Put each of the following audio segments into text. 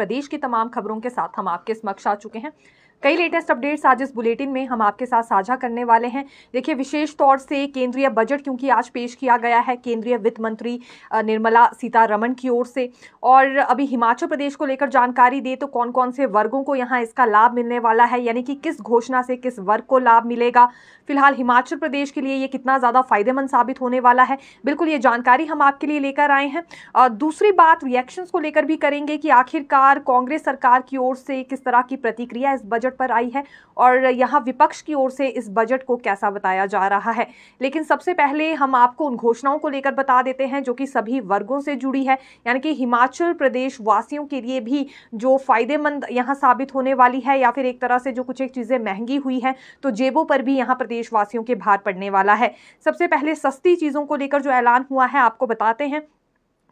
प्रदेश की तमाम खबरों के साथ हम आपके समक्ष आ चुके हैं कई लेटेस्ट अपडेट्स आज इस बुलेटिन में हम आपके साथ साझा करने वाले हैं देखिए विशेष तौर से केंद्रीय बजट क्योंकि आज पेश किया गया है केंद्रीय वित्त मंत्री निर्मला सीतारमण की ओर से और अभी हिमाचल प्रदेश को लेकर जानकारी दे तो कौन कौन से वर्गों को यहाँ इसका लाभ मिलने वाला है यानी कि किस घोषणा से किस वर्ग को लाभ मिलेगा फिलहाल हिमाचल प्रदेश के लिए ये कितना ज़्यादा फायदेमंद साबित होने वाला है बिल्कुल ये जानकारी हम आपके लिए लेकर आए हैं दूसरी बात रिएक्शंस को लेकर भी करेंगे कि आखिरकार कांग्रेस सरकार की ओर से किस तरह की प्रतिक्रिया इस बजट बजट पर आई है और यहाँ विपक्ष की ओर से इस बजट को कैसा बताया जा रहा है लेकिन सबसे पहले हम आपको उन घोषणाओं को लेकर बता देते हैं जो कि सभी वर्गों से जुड़ी है यानी कि हिमाचल प्रदेश वासियों के लिए भी जो फ़ायदेमंद यहाँ साबित होने वाली है या फिर एक तरह से जो कुछ एक चीज़ें महंगी हुई हैं तो जेबों पर भी यहाँ प्रदेशवासियों के भार पड़ने वाला है सबसे पहले सस्ती चीज़ों को लेकर जो ऐलान हुआ है आपको बताते हैं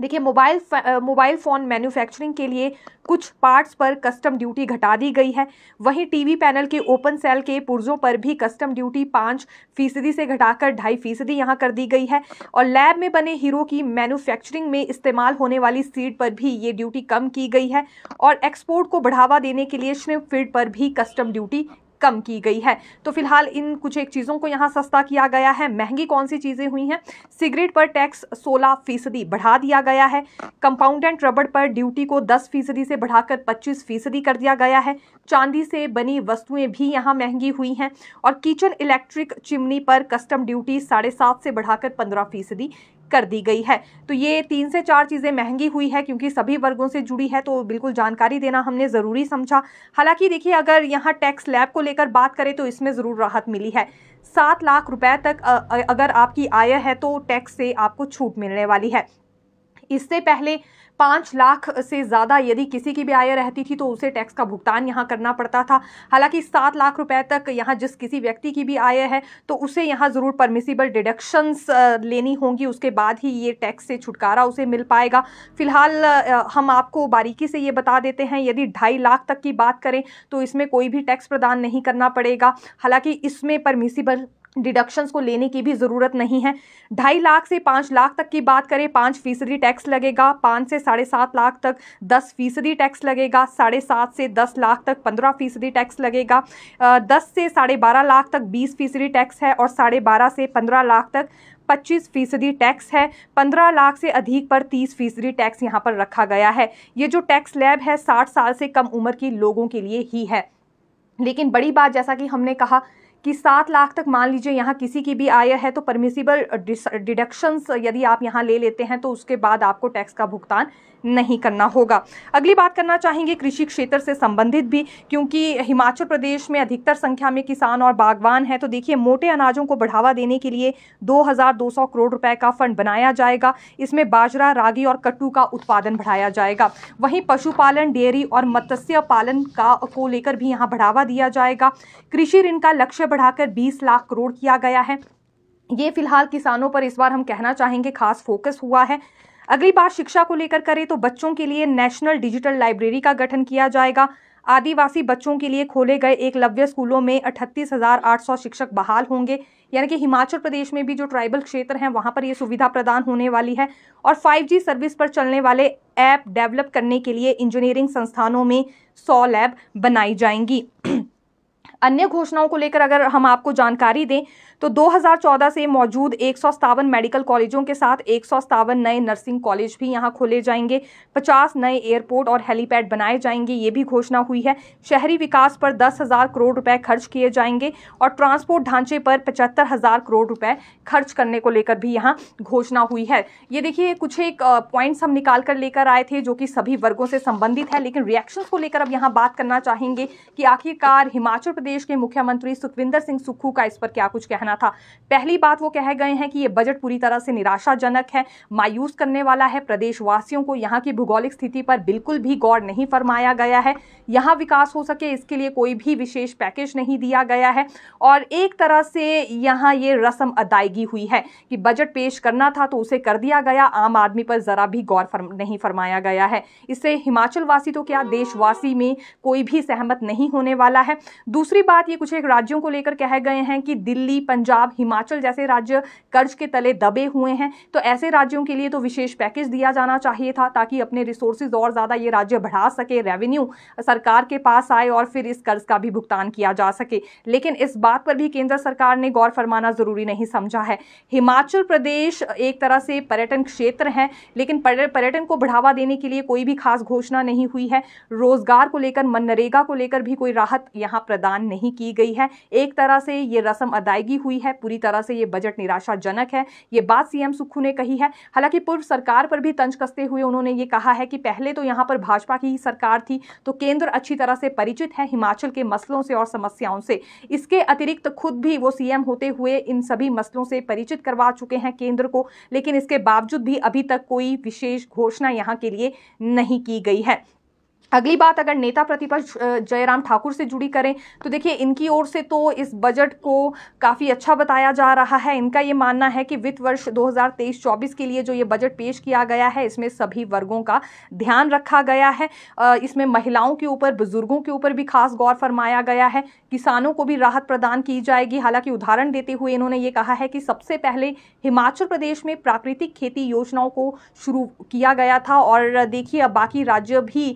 देखिए मोबाइल मोबाइल फ़ोन मैन्युफैक्चरिंग के लिए कुछ पार्ट्स पर कस्टम ड्यूटी घटा दी गई है वहीं टीवी पैनल के ओपन सेल के पुर्जों पर भी कस्टम ड्यूटी पाँच फीसदी से घटाकर ढाई फीसदी यहाँ कर दी गई है और लैब में बने हीरो की मैन्युफैक्चरिंग में इस्तेमाल होने वाली सीट पर भी ये ड्यूटी कम की गई है और एक्सपोर्ट को बढ़ावा देने के लिए स्निप फीड पर भी कस्टम ड्यूटी कम की गई है तो फिलहाल इन कुछ एक चीज़ों को यहाँ सस्ता किया गया है महंगी कौन सी चीज़ें हुई हैं सिगरेट पर टैक्स सोलह फीसदी बढ़ा दिया गया है कंपाउंड एंड रबड़ पर ड्यूटी को दस फीसदी से बढ़ाकर पच्चीस फीसदी कर दिया गया है चांदी से बनी वस्तुएं भी यहाँ महंगी हुई हैं और किचन इलेक्ट्रिक चिमनी पर कस्टम ड्यूटी साढ़े सात से बढ़ाकर पंद्रह फीसदी कर दी गई है तो ये तीन से चार चीज़ें महंगी हुई है क्योंकि सभी वर्गों से जुड़ी है तो बिल्कुल जानकारी देना हमने ज़रूरी समझा हालांकि देखिए अगर यहाँ टैक्स लैब को लेकर बात करें तो इसमें ज़रूर राहत मिली है सात लाख रुपए तक अगर आपकी आय है तो टैक्स से आपको छूट मिलने वाली है इससे पहले पाँच लाख से ज़्यादा यदि किसी की भी आय रहती थी तो उसे टैक्स का भुगतान यहाँ करना पड़ता था हालांकि सात लाख रुपए तक यहाँ जिस किसी व्यक्ति की भी आय है तो उसे यहाँ ज़रूर परमिसिबल डिडक्शंस लेनी होंगी उसके बाद ही ये टैक्स से छुटकारा उसे मिल पाएगा फिलहाल हम आपको बारीकी से ये बता देते हैं यदि ढाई लाख तक की बात करें तो इसमें कोई भी टैक्स प्रदान नहीं करना पड़ेगा हालाँकि इसमें परमिसिबल डिडक्शंस को लेने की भी ज़रूरत नहीं है ढाई लाख से पाँच लाख तक की बात करें पाँच फीसदी टैक्स लगेगा पाँच से साढ़े सात लाख तक दस फीसदी टैक्स लगेगा साढ़े सात से दस लाख तक पंद्रह फीसदी टैक्स लगेगा दस से साढ़े बारह लाख तक बीस फीसदी टैक्स है और साढ़े बारह से पंद्रह लाख तक पच्चीस फीसदी टैक्स है पंद्रह लाख से अधिक पर तीस फीसदी टैक्स यहाँ पर रखा गया है ये जो टैक्स लैब है साठ साल से कम उम्र की लोगों के लिए ही है लेकिन बड़ी बात जैसा कि हमने कहा कि सात लाख तक मान लीजिए यहाँ किसी की भी आय है तो परमिसिबल डिडक्शंस यदि आप यहाँ ले लेते हैं तो उसके बाद आपको टैक्स का भुगतान नहीं करना होगा अगली बात करना चाहेंगे कृषि क्षेत्र से संबंधित भी क्योंकि हिमाचल प्रदेश में अधिकतर संख्या में किसान और बागवान हैं तो देखिए मोटे अनाजों को बढ़ावा देने के लिए 2,200 करोड़ रुपए का फंड बनाया जाएगा इसमें बाजरा रागी और कट्टू का उत्पादन बढ़ाया जाएगा वहीं पशुपालन डेयरी और मत्स्य पालन का को लेकर भी यहाँ बढ़ावा दिया जाएगा कृषि ऋण का लक्ष्य बढ़ाकर बीस लाख करोड़ किया गया है ये फिलहाल किसानों पर इस बार हम कहना चाहेंगे खास फोकस हुआ है अगली बार शिक्षा को लेकर करें तो बच्चों के लिए नेशनल डिजिटल लाइब्रेरी का गठन किया जाएगा आदिवासी बच्चों के लिए खोले गए एक लव्य स्कूलों में अठतीस हज़ार आठ सौ शिक्षक बहाल होंगे यानी कि हिमाचल प्रदेश में भी जो ट्राइबल क्षेत्र हैं वहां पर ये सुविधा प्रदान होने वाली है और 5G सर्विस पर चलने वाले ऐप डेवलप करने के लिए इंजीनियरिंग संस्थानों में सौ लैब बनाई जाएंगी अन्य घोषणाओं को लेकर अगर हम आपको जानकारी दें तो 2014 से मौजूद एक मेडिकल कॉलेजों के साथ एक नए नर्सिंग कॉलेज भी यहाँ खोले जाएंगे 50 नए एयरपोर्ट और हेलीपैड बनाए जाएंगे ये भी घोषणा हुई है शहरी विकास पर दस हज़ार करोड़ रुपए खर्च किए जाएंगे और ट्रांसपोर्ट ढांचे पर पचहत्तर हज़ार करोड़ रुपए खर्च करने को लेकर भी यहाँ घोषणा हुई है ये देखिए कुछ एक पॉइंट्स हम निकाल कर लेकर आए थे जो कि सभी वर्गों से संबंधित है लेकिन रिएक्शन को लेकर अब यहाँ बात करना चाहेंगे कि आखिरकार हिमाचल प्रदेश प्रदेश के मुख्यमंत्री सुखविंदर सिंह सुक्खू का इस पर क्या कुछ कहना था पहली बात वो कह गए हैं कि ये बजट पूरी तरह से निराशाजनक है मायूस करने वाला है प्रदेशवासियों को यहाँ की भूगोलिक स्थिति पर बिल्कुल भी गौर नहीं फरमाया गया है यहाँ विकास हो सके इसके लिए कोई भी विशेष पैकेज नहीं दिया गया है और एक तरह से यहाँ ये रस्म अदायगी हुई है कि बजट पेश करना था तो उसे कर दिया गया आम आदमी पर ज़रा भी गौर फर्म, नहीं फरमाया गया है इससे हिमाचल वासी तो क्या देशवासी में कोई भी सहमत नहीं होने वाला है दूसरी दूसरी बात ये कुछ एक राज्यों को लेकर कह गए हैं कि दिल्ली पंजाब हिमाचल जैसे राज्य कर्ज के तले दबे हुए हैं तो ऐसे राज्यों के लिए तो विशेष पैकेज दिया जाना चाहिए था ताकि अपने रिसोर्सेज और ज़्यादा ये राज्य बढ़ा सके रेवेन्यू सरकार के पास आए और फिर इस कर्ज का भी भुगतान किया जा सके लेकिन इस बात पर भी केंद्र सरकार ने गौर फरमाना ज़रूरी नहीं समझा है हिमाचल प्रदेश एक तरह से पर्यटन क्षेत्र है लेकिन पर्यटन को बढ़ावा देने के लिए कोई भी खास घोषणा नहीं हुई है रोजगार को लेकर मनरेगा को लेकर भी कोई राहत यहाँ प्रदान नहीं की गई है एक तरह से ये रस्म अदायगी हुई है पूरी तरह से ये बजट निराशाजनक है ये बात सीएम सुक्खू ने कही है हालांकि पूर्व सरकार पर भी तंज कसते हुए उन्होंने ये कहा है कि पहले तो यहाँ पर भाजपा की ही सरकार थी तो केंद्र अच्छी तरह से परिचित है हिमाचल के मसलों से और समस्याओं से इसके अतिरिक्त खुद भी वो सीएम होते हुए इन सभी मसलों से परिचित करवा चुके हैं केंद्र को लेकिन इसके बावजूद भी अभी तक कोई विशेष घोषणा यहाँ के लिए नहीं की गई है अगली बात अगर नेता प्रतिपक्ष जयराम ठाकुर से जुड़ी करें तो देखिए इनकी ओर से तो इस बजट को काफ़ी अच्छा बताया जा रहा है इनका ये मानना है कि वित्त वर्ष 2023-24 के लिए जो ये बजट पेश किया गया है इसमें सभी वर्गों का ध्यान रखा गया है इसमें महिलाओं के ऊपर बुजुर्गों के ऊपर भी खास गौर फरमाया गया है किसानों को भी राहत प्रदान की जाएगी हालांकि उदाहरण देते हुए इन्होंने ये कहा है कि सबसे पहले हिमाचल प्रदेश में प्राकृतिक खेती योजनाओं को शुरू किया गया था और देखिए अब बाकी राज्य भी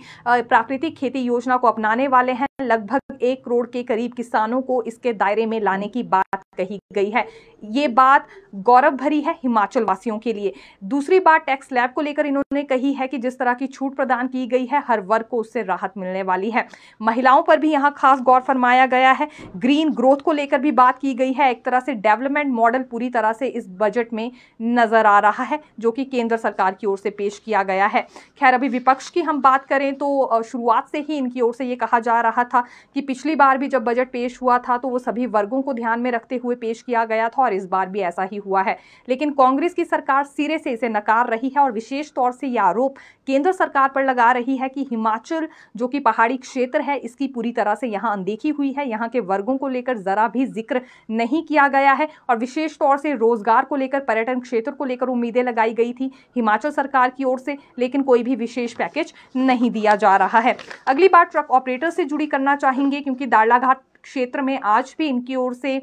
प्राकृतिक खेती योजना को अपनाने वाले हैं लगभग एक करोड़ के करीब किसानों को इसके दायरे में लाने की बात कही गई है ये बात गौरव भरी है हिमाचल वासियों के लिए दूसरी बात टैक्स स्लैब को लेकर इन्होंने कही है कि जिस तरह की छूट प्रदान की गई है हर वर्ग को उससे राहत मिलने वाली है महिलाओं पर भी यहाँ खास गौर फरमाया गया है ग्रीन ग्रोथ को लेकर भी बात की गई है एक तरह से डेवलपमेंट मॉडल पूरी तरह से इस बजट में नजर आ रहा है जो कि केंद्र सरकार की ओर से पेश किया गया है खैर अभी विपक्ष की हम बात करें तो शुरुआत से ही इनकी ओर से ये कहा जा रहा था कि पिछली बार भी जब बजट पेश हुआ था तो वो सभी वर्गों को ध्यान में रखते हुए पेश किया गया था और और इस बार भी ऐसा ही हुआ है लेकिन कांग्रेस की सरकार सिरे से इसे नकार रही है और विशेष तौर से यह आरोप केंद्र सरकार पर लगा रही है कि हिमाचल जो कि पहाड़ी क्षेत्र है इसकी पूरी तरह से यहाँ अनदेखी हुई है यहाँ के वर्गों को लेकर ज़रा भी जिक्र नहीं किया गया है और विशेष तौर से रोजगार को लेकर पर्यटन क्षेत्र को लेकर उम्मीदें लगाई गई थी हिमाचल सरकार की ओर से लेकिन कोई भी विशेष पैकेज नहीं दिया जा रहा है अगली बार ट्रक ऑपरेटर से जुड़ी करना चाहेंगे क्योंकि दाड़लाघाट क्षेत्र में आज भी इनकी ओर से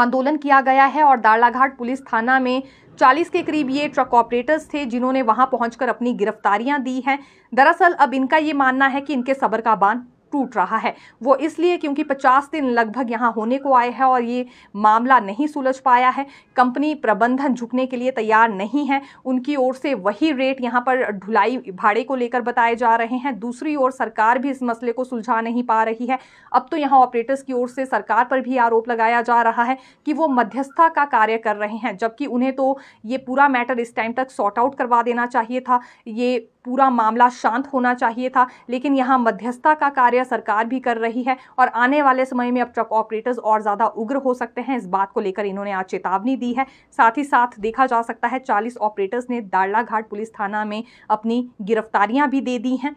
आंदोलन किया गया है और दाड़लाघाट पुलिस थाना में 40 के करीब ये ट्रक ऑपरेटर्स थे जिन्होंने वहां पहुंचकर अपनी गिरफ्तारियां दी हैं दरअसल अब इनका ये मानना है कि इनके सबर का बांध टूट रहा है वो इसलिए क्योंकि 50 दिन लगभग यहाँ होने को आए हैं और ये मामला नहीं सुलझ पाया है कंपनी प्रबंधन झुकने के लिए तैयार नहीं है उनकी ओर से वही रेट यहाँ पर ढुलाई भाड़े को लेकर बताए जा रहे हैं दूसरी ओर सरकार भी इस मसले को सुलझा नहीं पा रही है अब तो यहाँ ऑपरेटर्स की ओर से सरकार पर भी आरोप लगाया जा रहा है कि वो मध्यस्थता का कार्य कर रहे हैं जबकि उन्हें तो ये पूरा मैटर इस टाइम तक सॉर्ट आउट करवा देना चाहिए था ये पूरा मामला शांत होना चाहिए था लेकिन यहाँ मध्यस्थता का कार्य सरकार भी कर रही है और आने वाले समय में अब ट्रक ऑपरेटर्स और ज़्यादा उग्र हो सकते हैं इस बात को लेकर इन्होंने आज चेतावनी दी है साथ ही साथ देखा जा सकता है चालीस ऑपरेटर्स ने दाड़ला घाट पुलिस थाना में अपनी गिरफ्तारियां भी दे दी हैं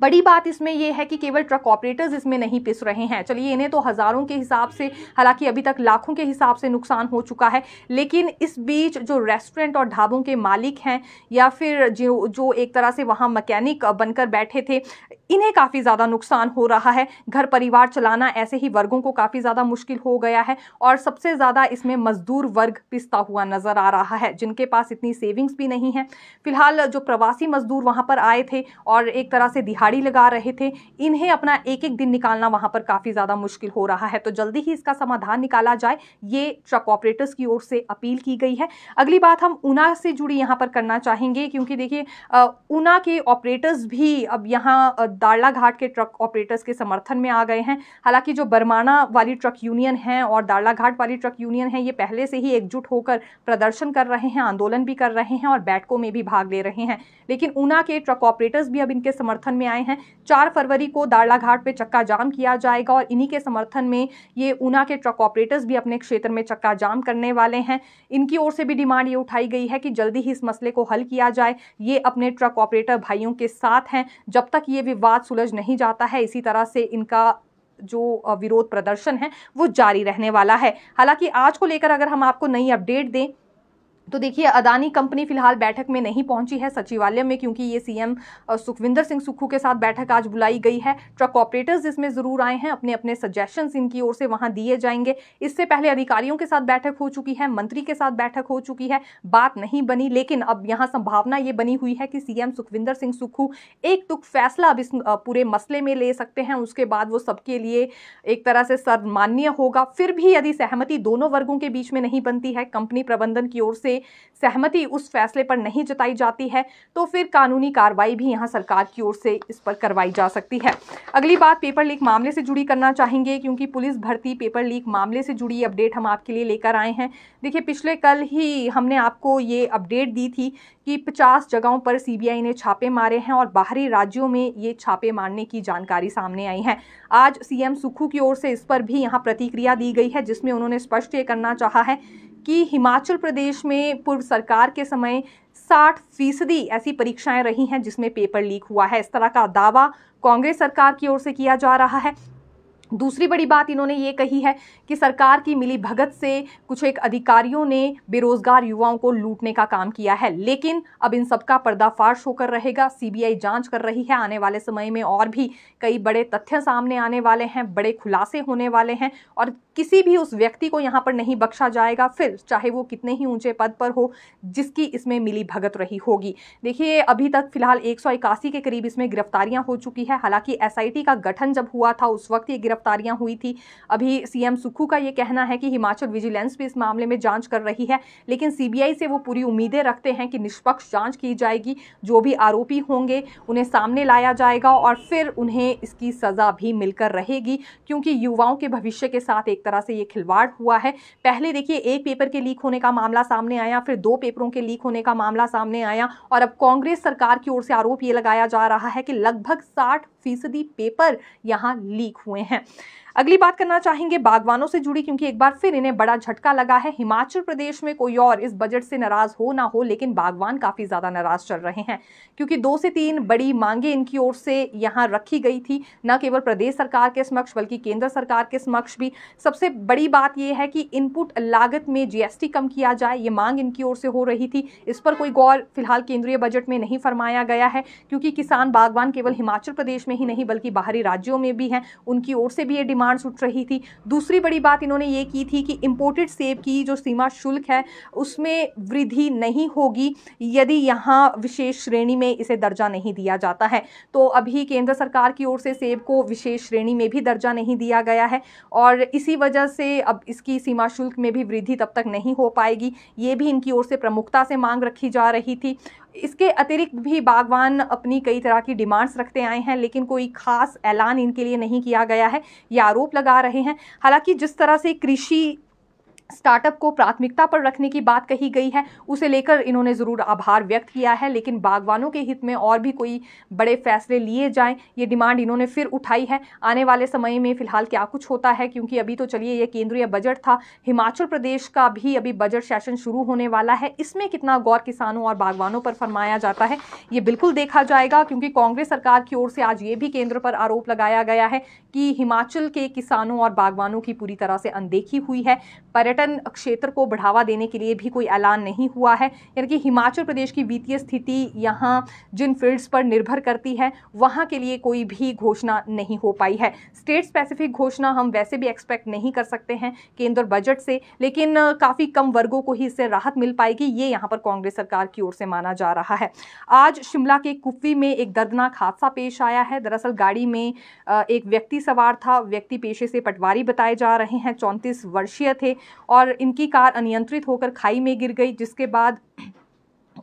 बड़ी बात इसमें यह है कि केवल ट्रक ऑपरेटर्स इसमें नहीं पिस रहे हैं चलिए इन्हें तो हज़ारों के हिसाब से हालांकि अभी तक लाखों के हिसाब से नुकसान हो चुका है लेकिन इस बीच जो रेस्टोरेंट और ढाबों के मालिक हैं या फिर जो जो एक तरह से वहाँ मकैनिक बनकर बैठे थे इन्हें काफ़ी ज़्यादा नुकसान हो रहा है घर परिवार चलाना ऐसे ही वर्गों को काफ़ी ज़्यादा मुश्किल हो गया है और सबसे ज़्यादा इसमें मज़दूर वर्ग पिसता हुआ नज़र आ रहा है जिनके पास इतनी सेविंग्स भी नहीं है फिलहाल जो प्रवासी मज़दूर वहाँ पर आए थे और एक तरह से दिहाड़ी लगा रहे थे इन्हें अपना एक एक दिन निकालना वहाँ पर काफ़ी ज़्यादा मुश्किल हो रहा है तो जल्दी ही इसका समाधान निकाला जाए ये ट्रक ऑपरेटर्स की ओर से अपील की गई है अगली बात हम ऊना से जुड़ी यहाँ पर करना चाहेंगे क्योंकि देखिए ऊना के ऑपरेटर्स भी अब यहाँ दाड़ला घाट के ट्रक ऑपरेटर्स के समर्थन में आ गए हैं हालांकि जो बरमाना वाली ट्रक यूनियन है और दाड़ला घाट वाली ट्रक यूनियन है ये पहले से ही एकजुट होकर प्रदर्शन कर रहे हैं आंदोलन भी कर रहे हैं और बैठकों में भी भाग ले रहे हैं लेकिन ऊना के ट्रक ऑपरेटर्स भी अब इनके समर्थन में आए हैं चार फरवरी को दाड़ला घाट पर चक्का जाम किया जाएगा और इन्हीं के समर्थन में ये ऊना के ट्रक ऑपरेटर्स भी अपने क्षेत्र में चक्का जाम करने वाले हैं इनकी ओर से भी डिमांड ये उठाई गई है कि जल्दी ही इस मसले को हल किया जाए ये अपने ट्रक ऑपरेटर भाइयों के साथ हैं जब तक ये विवाद सुलझ नहीं जाता है इसी तरह से इनका जो विरोध प्रदर्शन है वो जारी रहने वाला है हालांकि आज को लेकर अगर हम आपको नई अपडेट दें तो देखिए अदानी कंपनी फिलहाल बैठक में नहीं पहुंची है सचिवालय में क्योंकि ये सीएम सुखविंदर सिंह सुक्खू के साथ बैठक आज बुलाई गई है ट्रक ऑपरेटर्स इसमें ज़रूर आए हैं अपने अपने सजेशन इनकी ओर से वहां दिए जाएंगे इससे पहले अधिकारियों के साथ बैठक हो चुकी है मंत्री के साथ बैठक हो चुकी है बात नहीं बनी लेकिन अब यहाँ संभावना ये बनी हुई है कि सीएम सुखविंदर सिंह सुक्खू एक तुक फैसला अब इस पूरे मसले में ले सकते हैं उसके बाद वो सबके लिए एक तरह से सर्वमान्य होगा फिर भी यदि सहमति दोनों वर्गों के बीच में नहीं बनती है कंपनी प्रबंधन की ओर से से सहमति उस फैसले पर नहीं जताई जाती है तो फिर कानूनी कार्रवाई भी यहाँ सरकार की ओर से इस पर करवाई जा सकती है अगली बात पेपर लीक मामले से जुड़ी करना चाहेंगे क्योंकि पुलिस भर्ती पेपर लीक मामले से जुड़ी अपडेट हम आपके लिए लेकर आए हैं देखिए पिछले कल ही हमने आपको ये अपडेट दी थी कि 50 जगहों पर सीबीआई ने छापे मारे हैं और बाहरी राज्यों में ये छापे मारने की जानकारी सामने आई है आज सीएम सुखू की ओर से इस पर भी यहाँ प्रतिक्रिया दी गई है जिसमें उन्होंने स्पष्ट ये करना चाहा है कि हिमाचल प्रदेश में पूर्व सरकार के समय 60 फीसदी ऐसी परीक्षाएं रही हैं जिसमें पेपर लीक हुआ है इस तरह का दावा कांग्रेस सरकार की ओर से किया जा रहा है दूसरी बड़ी बात इन्होंने ये कही है कि सरकार की मिली भगत से कुछ एक अधिकारियों ने बेरोजगार युवाओं को लूटने का काम किया है लेकिन अब इन सबका पर्दाफाश होकर रहेगा सीबीआई जांच कर रही है आने वाले समय में और भी कई बड़े तथ्य सामने आने वाले हैं बड़े खुलासे होने वाले हैं और किसी भी उस व्यक्ति को यहाँ पर नहीं बख्शा जाएगा फिर चाहे वो कितने ही ऊंचे पद पर हो जिसकी इसमें मिली भगत रही होगी देखिए अभी तक फिलहाल एक के करीब इसमें गिरफ्तारियां हो चुकी है हालांकि एस का गठन जब हुआ था उस वक्त ये गिरफ्तार गिरफ्तारियां हुई थी अभी सीएम सुखू का ये कहना है कि हिमाचल विजिलेंस भी इस मामले में जांच कर रही है लेकिन सीबीआई से वो पूरी उम्मीदें रखते हैं कि निष्पक्ष जांच की जाएगी जो भी आरोपी होंगे उन्हें सामने लाया जाएगा और फिर उन्हें इसकी सज़ा भी मिलकर रहेगी क्योंकि युवाओं के भविष्य के साथ एक तरह से ये खिलवाड़ हुआ है पहले देखिए एक पेपर के लीक होने का मामला सामने आया फिर दो पेपरों के लीक होने का मामला सामने आया और अब कांग्रेस सरकार की ओर से आरोप ये लगाया जा रहा है कि लगभग साठ फीसदी पेपर यहाँ लीक हुए हैं अगली बात करना चाहेंगे बागवानों से जुड़ी क्योंकि एक बार फिर इन्हें बड़ा झटका लगा है हिमाचल प्रदेश में कोई और इस बजट से नाराज हो ना हो लेकिन बागवान काफ़ी ज़्यादा नाराज चल रहे हैं क्योंकि दो से तीन बड़ी मांगे इनकी ओर से यहाँ रखी गई थी न केवल प्रदेश सरकार के समक्ष बल्कि केंद्र सरकार के समक्ष भी सबसे बड़ी बात यह है कि इनपुट लागत में जीएसटी कम किया जाए ये मांग इनकी ओर से हो रही थी इस पर कोई गौर फिलहाल केंद्रीय बजट में नहीं फरमाया गया है क्योंकि किसान बागवान केवल हिमाचल प्रदेश में ही नहीं बल्कि बाहरी राज्यों में भी हैं उनकी ओर से भी ये डिमांड डिमांड्स उठ रही थी दूसरी बड़ी बात इन्होंने ये की थी कि इम्पोर्टेड सेब की जो सीमा शुल्क है उसमें वृद्धि नहीं होगी यदि यहाँ विशेष श्रेणी में इसे दर्जा नहीं दिया जाता है तो अभी केंद्र सरकार की ओर से सेब को विशेष श्रेणी में भी दर्जा नहीं दिया गया है और इसी वजह से अब इसकी सीमा शुल्क में भी वृद्धि तब तक नहीं हो पाएगी ये भी इनकी ओर से प्रमुखता से मांग रखी जा रही थी इसके अतिरिक्त भी बागवान अपनी कई तरह की डिमांड्स रखते आए हैं लेकिन कोई खास ऐलान इनके लिए नहीं किया गया है ये आरोप लगा रहे हैं हालांकि जिस तरह से कृषि स्टार्टअप को प्राथमिकता पर रखने की बात कही गई है उसे लेकर इन्होंने ज़रूर आभार व्यक्त किया है लेकिन बागवानों के हित में और भी कोई बड़े फैसले लिए जाएं ये डिमांड इन्होंने फिर उठाई है आने वाले समय में फ़िलहाल क्या कुछ होता है क्योंकि अभी तो चलिए ये केंद्रीय बजट था हिमाचल प्रदेश का भी अभी बजट सेशन शुरू होने वाला है इसमें कितना गौर किसानों और बागवानों पर फरमाया जाता है ये बिल्कुल देखा जाएगा क्योंकि कांग्रेस सरकार की ओर से आज ये भी केंद्र पर आरोप लगाया गया है कि हिमाचल के किसानों और बागवानों की पूरी तरह से अनदेखी हुई है पर्यटन पर्यटन क्षेत्र को बढ़ावा देने के लिए भी कोई ऐलान नहीं हुआ है यानी कि हिमाचल प्रदेश की वित्तीय स्थिति यहाँ जिन फील्ड्स पर निर्भर करती है वहाँ के लिए कोई भी घोषणा नहीं हो पाई है स्टेट स्पेसिफिक घोषणा हम वैसे भी एक्सपेक्ट नहीं कर सकते हैं केंद्र बजट से लेकिन काफ़ी कम वर्गों को ही इससे राहत मिल पाएगी ये यहाँ पर कांग्रेस सरकार की ओर से माना जा रहा है आज शिमला के कुफी में एक दर्दनाक हादसा पेश आया है दरअसल गाड़ी में एक व्यक्ति सवार था व्यक्ति पेशे से पटवारी बताए जा रहे हैं चौंतीस वर्षीय थे और इनकी कार अनियंत्रित होकर खाई में गिर गई जिसके बाद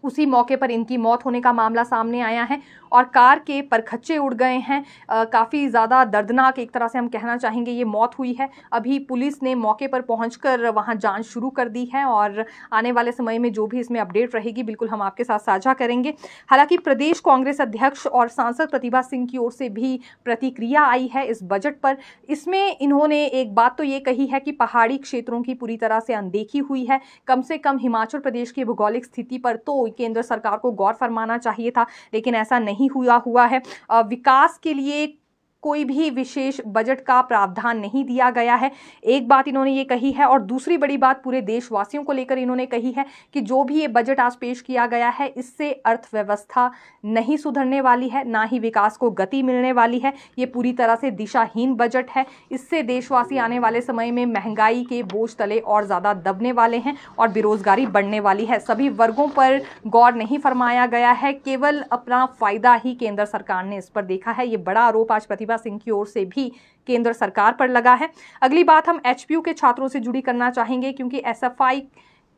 उसी मौके पर इनकी मौत होने का मामला सामने आया है और कार के परखच्चे उड़ गए हैं काफ़ी ज़्यादा दर्दनाक एक तरह से हम कहना चाहेंगे ये मौत हुई है अभी पुलिस ने मौके पर पहुँच कर वहाँ जाँच शुरू कर दी है और आने वाले समय में जो भी इसमें अपडेट रहेगी बिल्कुल हम आपके साथ साझा करेंगे हालांकि प्रदेश कांग्रेस अध्यक्ष और सांसद प्रतिभा सिंह की ओर से भी प्रतिक्रिया आई है इस बजट पर इसमें इन्होंने एक बात तो ये कही है कि पहाड़ी क्षेत्रों की पूरी तरह से अनदेखी हुई है कम से कम हिमाचल प्रदेश की भौगोलिक स्थिति पर तो केंद्र सरकार को गौर फरमाना चाहिए था लेकिन ऐसा नहीं हुआ हुआ है विकास के लिए कोई भी विशेष बजट का प्रावधान नहीं दिया गया है एक बात इन्होंने ये कही है और दूसरी बड़ी बात पूरे देशवासियों को लेकर इन्होंने कही है कि जो भी ये बजट आज पेश किया गया है इससे अर्थव्यवस्था नहीं सुधरने वाली है ना ही विकास को गति मिलने वाली है ये पूरी तरह से दिशाहीन बजट है इससे देशवासी आने वाले समय में महंगाई के बोझ तले और ज़्यादा दबने वाले हैं और बेरोज़गारी बढ़ने वाली है सभी वर्गों पर गौर नहीं फरमाया गया है केवल अपना फ़ायदा ही केंद्र सरकार ने इस पर देखा है ये बड़ा आरोप आज प्रति प्रतिभा सिंह की ओर से भी केंद्र सरकार पर लगा है अगली बात हम एच के छात्रों से जुड़ी करना चाहेंगे क्योंकि एस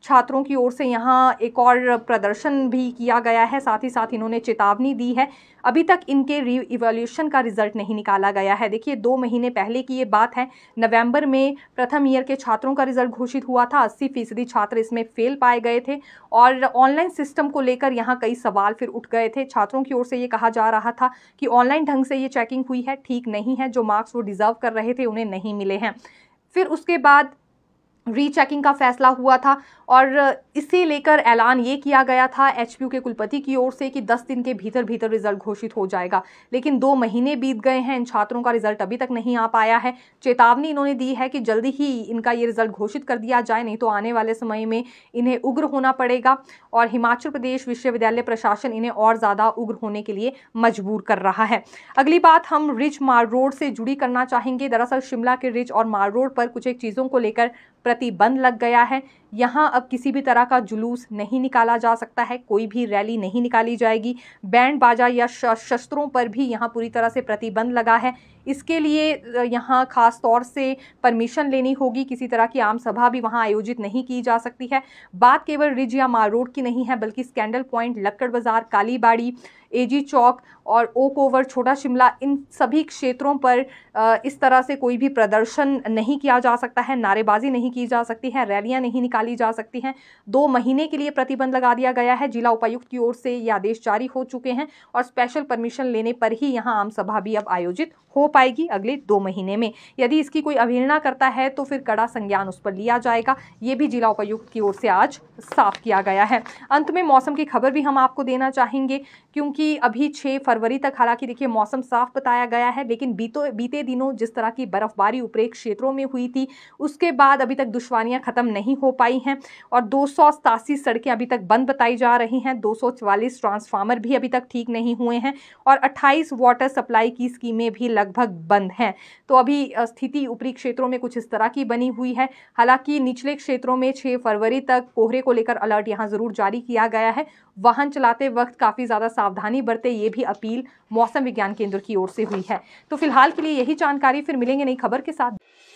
छात्रों की ओर से यहाँ एक और प्रदर्शन भी किया गया है साथ ही साथ इन्होंने चेतावनी दी है अभी तक इनके री इवोल्यूशन का रिजल्ट नहीं निकाला गया है देखिए दो महीने पहले की ये बात है नवंबर में प्रथम ईयर के छात्रों का रिजल्ट घोषित हुआ था अस्सी फीसदी छात्र इसमें फेल पाए गए थे और ऑनलाइन सिस्टम को लेकर यहाँ कई सवाल फिर उठ गए थे छात्रों की ओर से ये कहा जा रहा था कि ऑनलाइन ढंग से ये चेकिंग हुई है ठीक नहीं है जो मार्क्स वो डिज़र्व कर रहे थे उन्हें नहीं मिले हैं फिर उसके बाद रीचेकिंग का फैसला हुआ था और इसे लेकर ऐलान ये किया गया था एचपीयू के कुलपति की ओर से कि 10 दिन के भीतर भीतर रिजल्ट घोषित हो जाएगा लेकिन दो महीने बीत गए हैं इन छात्रों का रिजल्ट अभी तक नहीं आ पाया है चेतावनी इन्होंने दी है कि जल्दी ही इनका ये रिजल्ट घोषित कर दिया जाए नहीं तो आने वाले समय में इन्हें उग्र होना पड़ेगा और हिमाचल प्रदेश विश्वविद्यालय प्रशासन इन्हें और ज़्यादा उग्र होने के लिए मजबूर कर रहा है अगली बात हम रिज मार रोड से जुड़ी करना चाहेंगे दरअसल शिमला के रिज और मार रोड पर कुछ एक चीज़ों को लेकर प्रतिबंध लग गया है यहाँ अब किसी भी तरह का जुलूस नहीं निकाला जा सकता है कोई भी रैली नहीं निकाली जाएगी बैंड बाजा या शस्त्रों पर भी यहाँ पूरी तरह से प्रतिबंध लगा है इसके लिए यहाँ ख़ास तौर से परमिशन लेनी होगी किसी तरह की आम सभा भी वहाँ आयोजित नहीं की जा सकती है बात केवल रिज या माल रोड की नहीं है बल्कि स्कैंडल पॉइंट लक्कड़ बाज़ार कालीबाड़ी एजी चौक और ओक ओवर छोटा शिमला इन सभी क्षेत्रों पर इस तरह से कोई भी प्रदर्शन नहीं किया जा सकता है नारेबाजी नहीं की जा सकती है रैलियाँ नहीं निकाली निकाली जा सकती हैं दो महीने के लिए प्रतिबंध लगा दिया गया है जिला उपायुक्त की ओर से ये आदेश जारी हो चुके हैं और स्पेशल परमिशन लेने पर ही यहाँ आम सभा भी अब आयोजित हो पाएगी अगले दो महीने में यदि इसकी कोई अवहेलना करता है तो फिर कड़ा संज्ञान उस पर लिया जाएगा ये भी जिला उपायुक्त की ओर से आज साफ किया गया है अंत में मौसम की खबर भी हम आपको देना चाहेंगे क्योंकि अभी छः फरवरी तक हालांकि देखिए मौसम साफ बताया गया है लेकिन बीतो बीते दिनों जिस तरह की बर्फबारी उपरेख क्षेत्रों में हुई थी उसके बाद अभी तक दुश्वारियाँ खत्म नहीं हो पाई आई हैं और दो सड़कें अभी तक बंद बताई जा रही हैं दो ट्रांसफार्मर भी अभी तक ठीक नहीं हुए हैं और 28 वाटर सप्लाई की स्कीमें भी लगभग बंद हैं तो अभी स्थिति ऊपरी क्षेत्रों में कुछ इस तरह की बनी हुई है हालांकि निचले क्षेत्रों में 6 फरवरी तक कोहरे को लेकर अलर्ट यहाँ ज़रूर जारी किया गया है वाहन चलाते वक्त काफ़ी ज़्यादा सावधानी बरते ये भी अपील मौसम विज्ञान केंद्र की ओर से हुई है तो फिलहाल के लिए यही जानकारी फिर मिलेंगे नई खबर के साथ